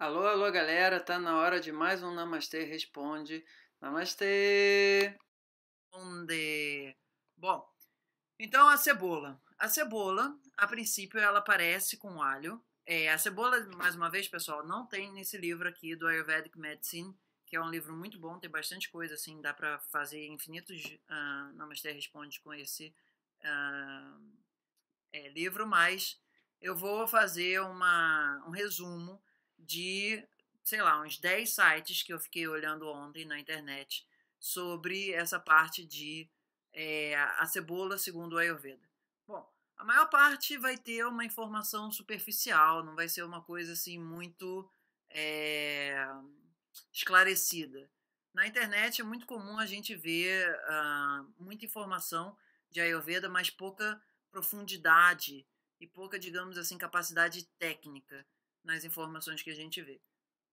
Alô, alô, galera, tá na hora de mais um Namastê Responde. Namastê! Onde? Bom, então a cebola. A cebola, a princípio, ela parece com alho. É, a cebola, mais uma vez, pessoal, não tem nesse livro aqui do Ayurvedic Medicine, que é um livro muito bom, tem bastante coisa, assim, dá para fazer infinitos uh, Namastê Responde com esse uh, é, livro, mas eu vou fazer uma, um resumo de, sei lá, uns 10 sites que eu fiquei olhando ontem na internet sobre essa parte de é, a cebola segundo o Ayurveda. Bom, a maior parte vai ter uma informação superficial, não vai ser uma coisa assim muito é, esclarecida. Na internet é muito comum a gente ver uh, muita informação de Ayurveda, mas pouca profundidade e pouca, digamos assim, capacidade técnica nas informações que a gente vê.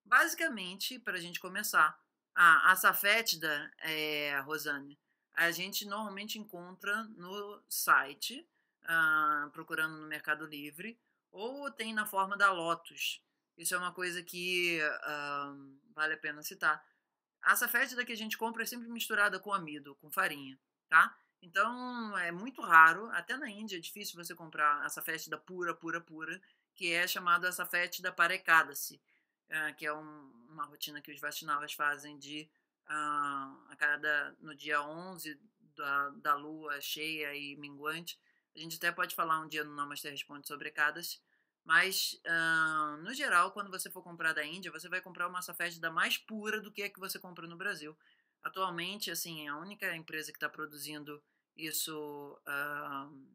Basicamente, para a gente começar, a, a safétida, é, Rosane, a gente normalmente encontra no site, ah, procurando no Mercado Livre, ou tem na forma da Lotus. Isso é uma coisa que ah, vale a pena citar. A safétida que a gente compra é sempre misturada com amido, com farinha, tá? Então é muito raro, até na Índia é difícil você comprar essa pura, pura, pura que é chamado Safete da Parecada-se, ah, que é um, uma rotina que os Vaishnavas fazem de ah, a cada no dia 11 da, da lua cheia e minguante. A gente até pode falar um dia no Namaste Responde sobre cadas mas uh, no geral, quando você for comprar da Índia, você vai comprar uma safete da mais pura do que a que você compra no Brasil. Atualmente, assim, a única empresa que está produzindo isso uh,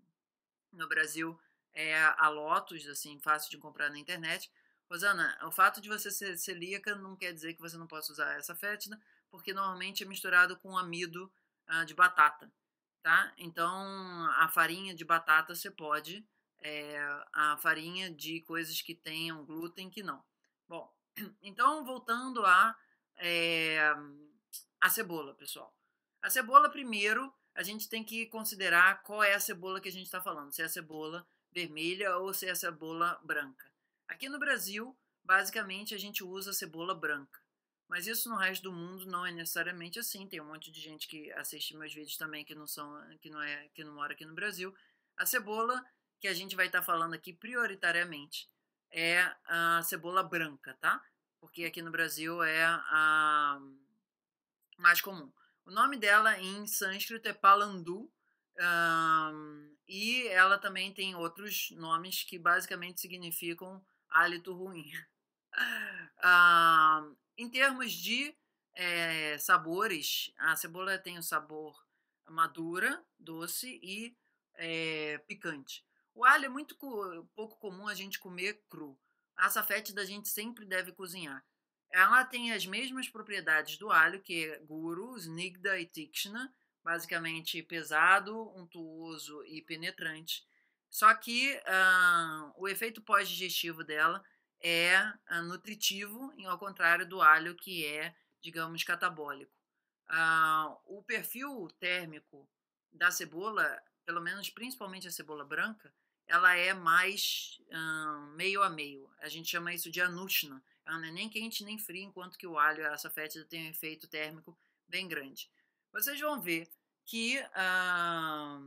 no Brasil é, a Lotus, assim, fácil de comprar na internet. Rosana, o fato de você ser celíaca não quer dizer que você não possa usar essa fétida, porque normalmente é misturado com amido ah, de batata, tá? Então, a farinha de batata você pode, é, a farinha de coisas que tenham glúten que não. Bom, então voltando a, é, a cebola, pessoal. A cebola, primeiro, a gente tem que considerar qual é a cebola que a gente está falando. Se é a cebola vermelha ou se é cebola branca. Aqui no Brasil, basicamente a gente usa cebola branca. Mas isso no resto do mundo não é necessariamente assim. Tem um monte de gente que assiste meus vídeos também que não são, que não é, que não mora aqui no Brasil. A cebola que a gente vai estar tá falando aqui prioritariamente é a cebola branca, tá? Porque aqui no Brasil é a mais comum. O nome dela em sânscrito é palandu, um, e ela também tem outros nomes que basicamente significam hálito ruim. um, em termos de é, sabores, a cebola tem o sabor madura, doce e é, picante. O alho é muito pouco comum a gente comer cru. A safétida a gente sempre deve cozinhar. Ela tem as mesmas propriedades do alho, que é guru, snigda e tikshna, basicamente pesado, untuoso e penetrante. Só que uh, o efeito pós-digestivo dela é uh, nutritivo, ao contrário do alho, que é, digamos, catabólico. Uh, o perfil térmico da cebola, pelo menos principalmente a cebola branca, ela é mais meio a meio. A gente chama isso de anushna. Ela não é nem quente nem fria, enquanto que o alho, a essa fétida, tem um efeito térmico bem grande vocês vão ver que, ah,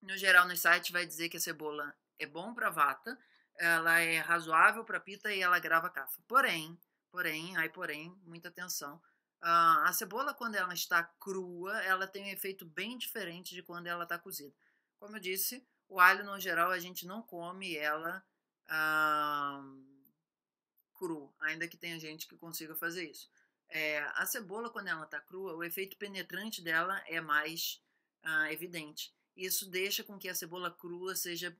no geral, nos sites vai dizer que a cebola é bom para vata, ela é razoável para pita e ela grava cafa. Porém, porém, aí porém, muita atenção, uh, a cebola quando ela está crua, ela tem um efeito bem diferente de quando ela está cozida. Como eu disse, o alho, no geral, a gente não come ela uh, ah, cru, ainda que tenha gente que consiga fazer isso. É, a cebola, quando ela está crua, o efeito penetrante dela é mais ah, evidente. Isso deixa com que a cebola crua seja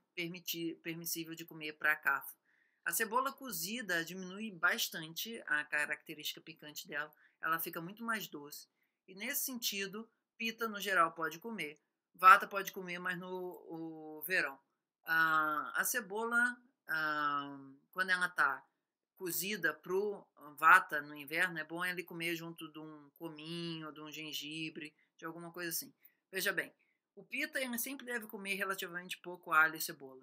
permissível de comer para a cafa. A cebola cozida diminui bastante a característica picante dela, ela fica muito mais doce. E nesse sentido, pita no geral pode comer, vata pode comer, mas no verão. Ah, a cebola, ah, quando ela está cozida pro ah, vata no inverno, é bom ele comer junto de um cominho, de um gengibre, de alguma coisa assim. Veja bem, o pita ele sempre deve comer relativamente pouco alho e cebola.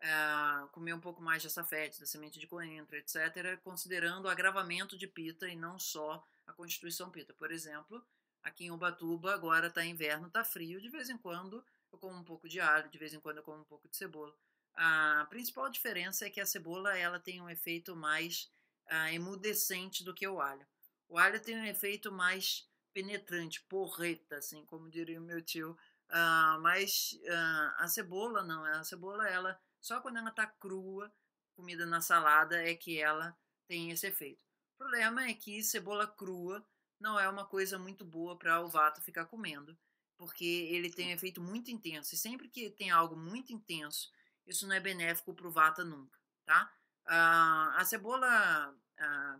É, comer um pouco mais de safete, da semente de coentro, etc., considerando o agravamento de pita e não só a constituição pita. Por exemplo, aqui em Ubatuba agora está inverno, está frio, de vez em quando eu como um pouco de alho, de vez em quando eu como um pouco de cebola. A principal diferença é que a cebola ela tem um efeito mais emudescente ah, emudecente do que o alho. O alho tem um efeito mais penetrante, porreta, assim como diria o meu tio. Ah, mas ah, a cebola não, a cebola ela só quando ela está crua, comida na salada é que ela tem esse efeito. O problema é que cebola crua não é uma coisa muito boa para o vato ficar comendo, porque ele tem um efeito muito intenso. E sempre que tem algo muito intenso isso não é benéfico para o vata nunca, tá? a cebola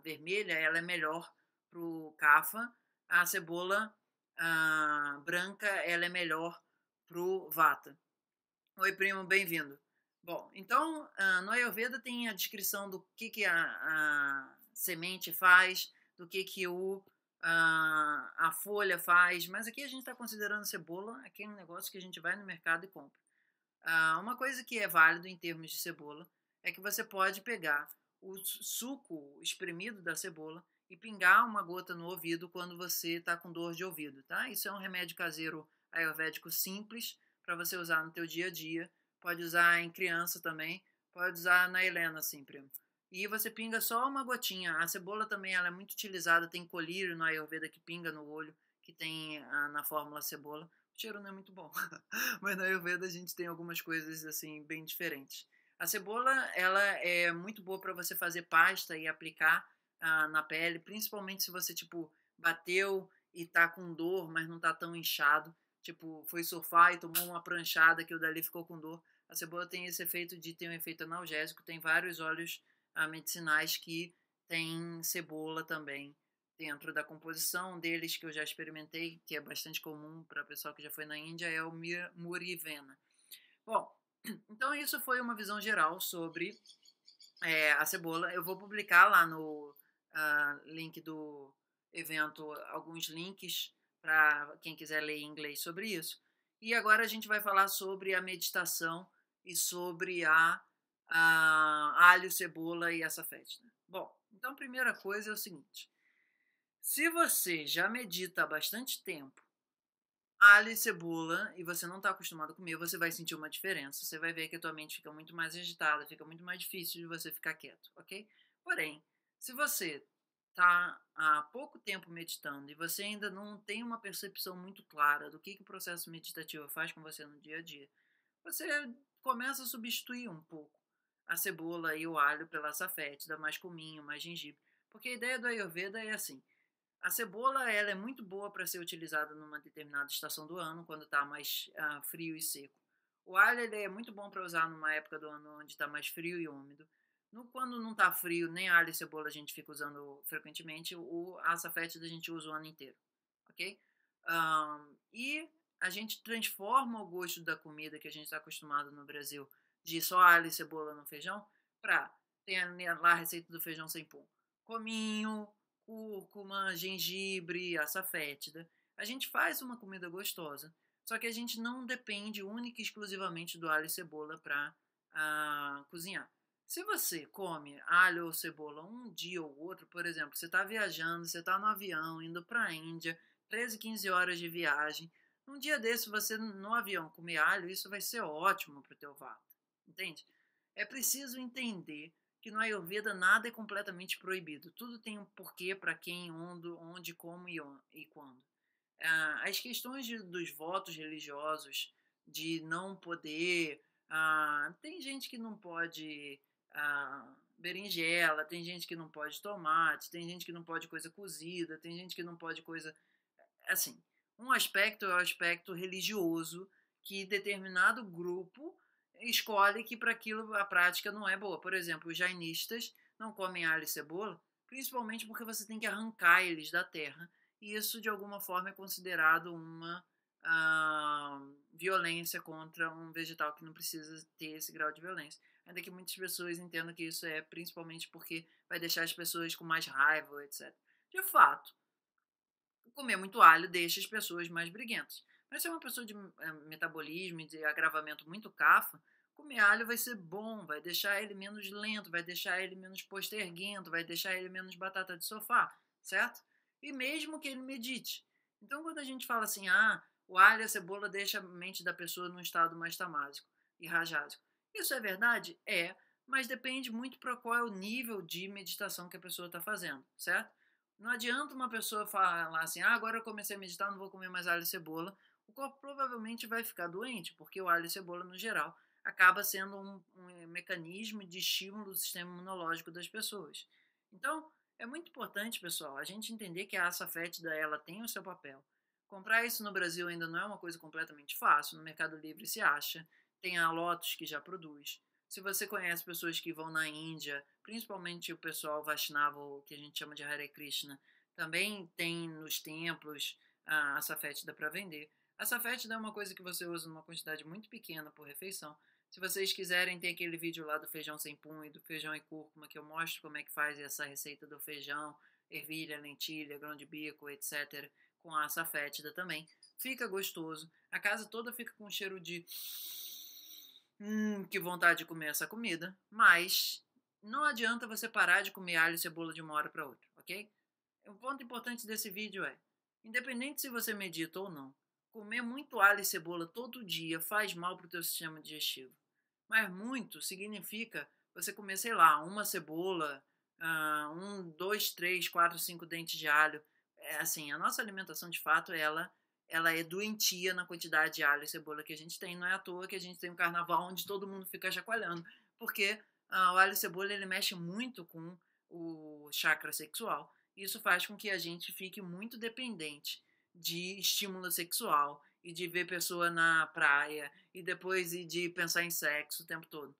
vermelha ela é melhor para o cafa, a cebola branca ela é melhor para o vata. Oi, primo, bem-vindo. Bom, então no Ayurveda tem a descrição do que, que a, a semente faz, do que, que o, a, a folha faz, mas aqui a gente está considerando cebola, aqui é um negócio que a gente vai no mercado e compra. Ah, uma coisa que é válido em termos de cebola é que você pode pegar o suco espremido da cebola e pingar uma gota no ouvido quando você está com dor de ouvido, tá? Isso é um remédio caseiro ayurvédico simples para você usar no teu dia a dia. Pode usar em criança também, pode usar na Helena sempre. E você pinga só uma gotinha. A cebola também ela é muito utilizada, tem colírio na Ayurveda que pinga no olho, que tem ah, na fórmula cebola cheiro não é muito bom. Mas na Ayurveda a gente tem algumas coisas assim bem diferentes. A cebola, ela é muito boa para você fazer pasta e aplicar ah, na pele, principalmente se você tipo bateu e tá com dor, mas não tá tão inchado, tipo, foi surfar e tomou uma pranchada que o dali ficou com dor. A cebola tem esse efeito de ter um efeito analgésico, tem vários óleos ah, medicinais que tem cebola também dentro da composição. deles que eu já experimentei, que é bastante comum para o pessoal que já foi na Índia, é o Mir Murivena. Bom, então isso foi uma visão geral sobre é, a cebola. Eu vou publicar lá no uh, link do evento alguns links para quem quiser ler em inglês sobre isso. E agora a gente vai falar sobre a meditação e sobre a, a alho, cebola e essa festa. Bom, então a primeira coisa é o seguinte: se você já medita há bastante tempo alho e cebola e você não está acostumado a comer, você vai sentir uma diferença. Você vai ver que a tua mente fica muito mais agitada, fica muito mais difícil de você ficar quieto, ok? Porém, se você está há pouco tempo meditando e você ainda não tem uma percepção muito clara do que, que o processo meditativo faz com você no dia a dia, você começa a substituir um pouco a cebola e o alho pela safete, dá mais cominho, mais gengibre. Porque a ideia do Ayurveda é assim, a cebola ela é muito boa para ser utilizada numa determinada estação do ano, quando está mais ah, frio e seco. O alho ele é muito bom para usar numa época do ano onde está mais frio e úmido. No, quando não está frio, nem alho e cebola a gente fica usando frequentemente, o açafete a gente usa o ano inteiro, ok? Um, e a gente transforma o gosto da comida que a gente está acostumado no Brasil, de só alho e cebola no feijão, para ter lá a receita do feijão sem pão. Cominho, cúrcuma, gengibre, açafétida. A gente faz uma comida gostosa, só que a gente não depende única e exclusivamente do alho e cebola para ah, cozinhar. Se você come alho ou cebola um dia ou outro, por exemplo, você está viajando, você está no avião, indo para a Índia, 13, 15 horas de viagem, um dia desse você no avião comer alho, isso vai ser ótimo para o teu vato, entende? É preciso entender que no Ayurveda nada é completamente proibido. Tudo tem um porquê, para quem, onde, onde, como e, quando. Ah, as questões de, dos votos religiosos, de não poder. Ah, tem gente que não pode ah, berinjela, tem gente que não pode tomate, tem gente que não pode coisa cozida, tem gente que não pode coisa. Assim, um aspecto é o aspecto religioso, que determinado grupo escolhe que para aquilo a prática não é boa. Por exemplo, os jainistas não comem alho e cebola, principalmente porque você tem que arrancar eles da terra. E isso, de alguma forma, é considerado uma uh, violência contra um vegetal que não precisa ter esse grau de violência. Ainda que muitas pessoas entendam que isso é principalmente porque vai deixar as pessoas com mais raiva, etc. De fato, comer muito alho deixa as pessoas mais briguentas. Mas se é uma pessoa de é, metabolismo e de agravamento muito cafa, comer alho vai ser bom, vai deixar ele menos lento, vai deixar ele menos posterguento, vai deixar ele menos batata de sofá, certo? E mesmo que ele medite. Então, quando a gente fala assim, ah, o alho e a cebola deixa a mente da pessoa num estado mais tamásico e rajásico. Isso é verdade? É, mas depende muito para qual é o nível de meditação que a pessoa está fazendo, certo? Não adianta uma pessoa falar assim, ah, agora eu comecei a meditar, não vou comer mais alho e cebola, o corpo provavelmente vai ficar doente, porque o alho e cebola, no geral, acaba sendo um, um eh, mecanismo de estímulo do sistema imunológico das pessoas. Então, é muito importante, pessoal, a gente entender que a aça fétida ela tem o seu papel. Comprar isso no Brasil ainda não é uma coisa completamente fácil, no Mercado Livre se acha, tem a Lotus que já produz. Se você conhece pessoas que vão na Índia, principalmente o pessoal Vaishnava, que a gente chama de Hare Krishna, também tem nos templos a aça fétida para vender. A safétida é uma coisa que você usa numa quantidade muito pequena por refeição. Se vocês quiserem, tem aquele vídeo lá do feijão sem punho, do feijão e cúrcuma, que eu mostro como é que faz essa receita do feijão, ervilha, lentilha, grão de bico, etc., com a safétida também. Fica gostoso. A casa toda fica com um cheiro de. Hum, que vontade de comer essa comida. Mas não adianta você parar de comer alho e cebola de uma hora para outra, ok? Um ponto importante desse vídeo é: independente se você medita ou não, Comer muito alho e cebola todo dia faz mal para o teu sistema digestivo. Mas muito significa você comer, sei lá, uma cebola, uh, um, dois, três, quatro, cinco dentes de alho. É, assim, a nossa alimentação, de fato, ela ela é doentia na quantidade de alho e cebola que a gente tem. Não é à toa que a gente tem um carnaval onde todo mundo fica chacoalhando, porque ah, o alho e cebola ele mexe muito com o chakra sexual. Isso faz com que a gente fique muito dependente de estímulo sexual e de ver pessoa na praia e depois e de pensar em sexo o tempo todo.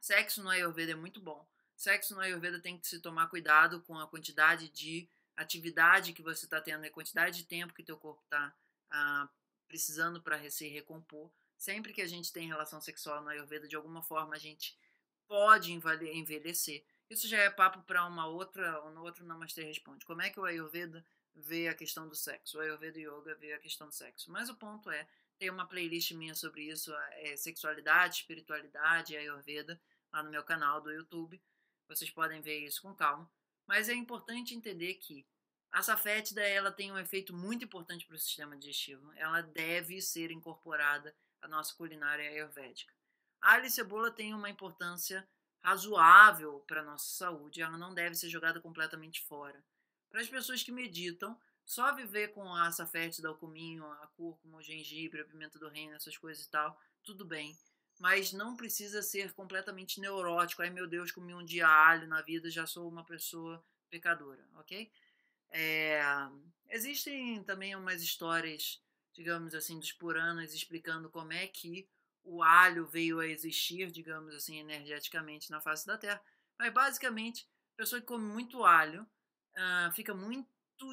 Sexo no Ayurveda é muito bom. Sexo no Ayurveda tem que se tomar cuidado com a quantidade de atividade que você está tendo e a quantidade de tempo que teu corpo está ah, precisando para se recompor. Sempre que a gente tem relação sexual no Ayurveda, de alguma forma a gente pode envelhecer. Isso já é papo para uma outra, ou no outro Namaste Responde. Como é que o Ayurveda vê a questão do sexo. O Ayurveda Yoga vê a questão do sexo. Mas o ponto é, tem uma playlist minha sobre isso, é sexualidade, espiritualidade, Ayurveda, lá no meu canal do YouTube. Vocês podem ver isso com calma. Mas é importante entender que a safétida ela tem um efeito muito importante para o sistema digestivo. Ela deve ser incorporada à nossa culinária ayurvédica. A alho e cebola tem uma importância razoável para a nossa saúde. Ela não deve ser jogada completamente fora. Para as pessoas que meditam, só viver com aça fértil, o cominho, a cúrcuma, o gengibre, a pimenta do reino, essas coisas e tal, tudo bem. Mas não precisa ser completamente neurótico. Ai meu Deus, comi um dia alho na vida, já sou uma pessoa pecadora, ok? É... Existem também umas histórias, digamos assim, dos Puranas explicando como é que o alho veio a existir, digamos assim, energeticamente na face da Terra. Mas basicamente, a pessoa que come muito alho ah, fica muito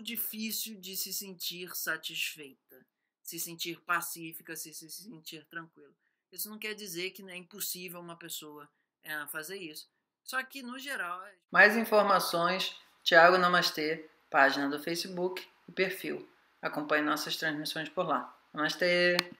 difícil de se sentir satisfeita, se sentir pacífica, se, se sentir tranquila. Isso não quer dizer que é impossível uma pessoa uh, fazer isso. Só que, no geral. É Mais informações, Tiago Namastê, página do Facebook e perfil. Acompanhe nossas transmissões por lá. Namastê!